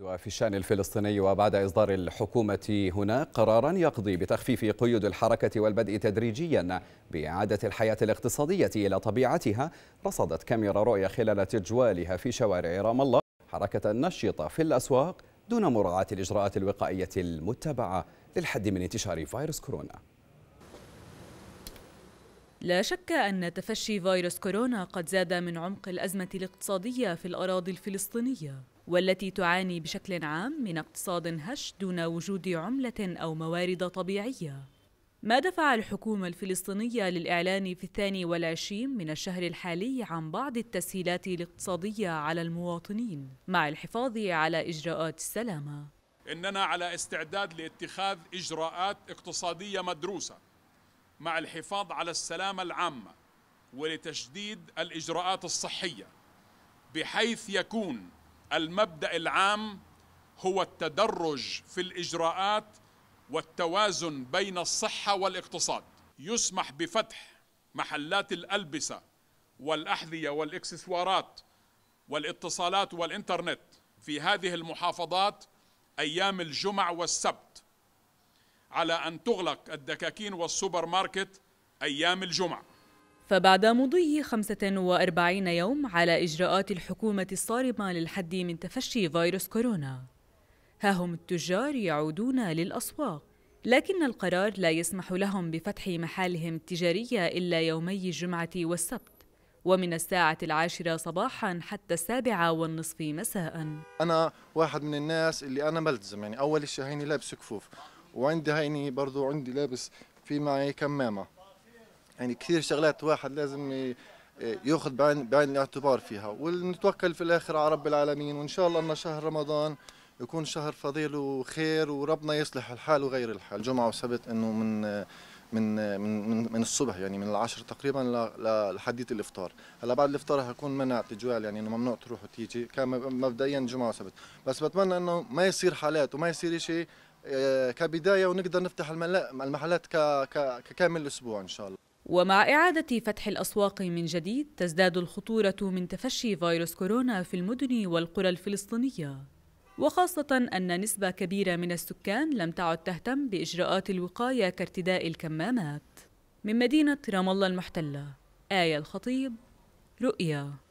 وفي الشان الفلسطيني وبعد إصدار الحكومة هنا قرارا يقضي بتخفيف قيود الحركة والبدء تدريجيا بإعادة الحياة الاقتصادية إلى طبيعتها رصدت كاميرا رؤية خلال تجوالها في شوارع رام الله حركة نشطة في الأسواق دون مراعاة الإجراءات الوقائية المتبعة للحد من انتشار فيروس كورونا لا شك أن تفشي فيروس كورونا قد زاد من عمق الأزمة الاقتصادية في الأراضي الفلسطينية والتي تعاني بشكل عام من اقتصاد هش دون وجود عمله او موارد طبيعيه ما دفع الحكومة الفلسطينية للإعلان في الثاني والعشرين من الشهر الحالي عن بعض التسهيلات الاقتصادية على المواطنين مع الحفاظ على إجراءات السلامة إننا على استعداد لاتخاذ إجراءات اقتصادية مدروسة مع الحفاظ على السلامة العامة ولتشديد الإجراءات الصحية بحيث يكون المبدا العام هو التدرج في الاجراءات والتوازن بين الصحه والاقتصاد يسمح بفتح محلات الالبسه والاحذيه والاكسسوارات والاتصالات والانترنت في هذه المحافظات ايام الجمع والسبت على ان تغلق الدكاكين والسوبر ماركت ايام الجمعه فبعد مضي 45 يوم على إجراءات الحكومة الصارمة للحد من تفشي فيروس كورونا ها هم التجار يعودون للأسواق لكن القرار لا يسمح لهم بفتح محالهم التجارية إلا يومي الجمعة والسبت ومن الساعة العاشرة صباحا حتى السابعة والنصف مساء أنا واحد من الناس اللي أنا ملتزم يعني أول شيء هيني لابس كفوف وعندي هيني برضو عندي لابس في معي كمامة يعني كثير شغلات واحد لازم ياخذ بعين بعين الاعتبار فيها ونتوكل في الاخر على رب العالمين وان شاء الله ان شهر رمضان يكون شهر فضيل وخير وربنا يصلح الحال وغير الحال جمعه وسبت انه من من من من الصبح يعني من العشر تقريبا لحديت الافطار هلا بعد الافطار حيكون منع تجوال يعني انه ممنوع تروح وتيجي كان مبدئيا جمعه وسبت بس بتمنى انه ما يصير حالات وما يصير شيء آه، كبدايه ونقدر نفتح المحلات ككامل الاسبوع ان شاء الله ومع إعادة فتح الأسواق من جديد تزداد الخطورة من تفشي فيروس كورونا في المدن والقرى الفلسطينية وخاصة أن نسبة كبيرة من السكان لم تعد تهتم بإجراءات الوقاية كارتداء الكمامات من مدينة رام الله المحتلة آية الخطيب رؤيا